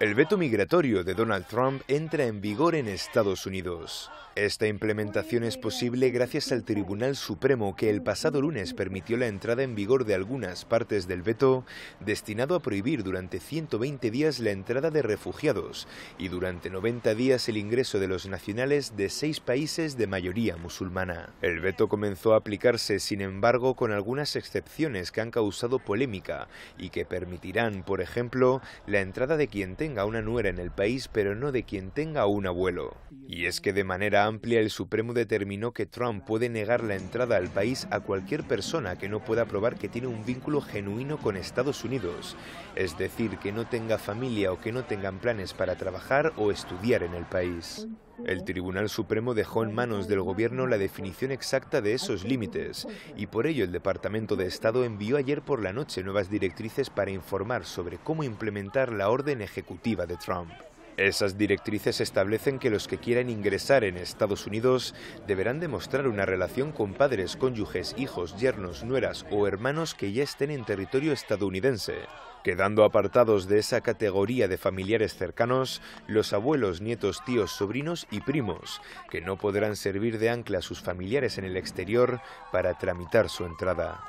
El veto migratorio de Donald Trump entra en vigor en Estados Unidos. Esta implementación es posible gracias al Tribunal Supremo que el pasado lunes permitió la entrada en vigor de algunas partes del veto destinado a prohibir durante 120 días la entrada de refugiados y durante 90 días el ingreso de los nacionales de seis países de mayoría musulmana. El veto comenzó a aplicarse, sin embargo, con algunas excepciones que han causado polémica y que permitirán, por ejemplo, la entrada de quien tenga una nuera en el país, pero no de quien tenga un abuelo. Y es que de manera amplia el Supremo determinó que Trump puede negar la entrada al país a cualquier persona que no pueda probar que tiene un vínculo genuino con Estados Unidos, es decir, que no tenga familia o que no tengan planes para trabajar o estudiar en el país. El Tribunal Supremo dejó en manos del Gobierno la definición exacta de esos límites y por ello el Departamento de Estado envió ayer por la noche nuevas directrices para informar sobre cómo implementar la orden ejecutiva de Trump. Esas directrices establecen que los que quieran ingresar en Estados Unidos deberán demostrar una relación con padres, cónyuges, hijos, yernos, nueras o hermanos que ya estén en territorio estadounidense. Quedando apartados de esa categoría de familiares cercanos, los abuelos, nietos, tíos, sobrinos y primos, que no podrán servir de ancla a sus familiares en el exterior para tramitar su entrada.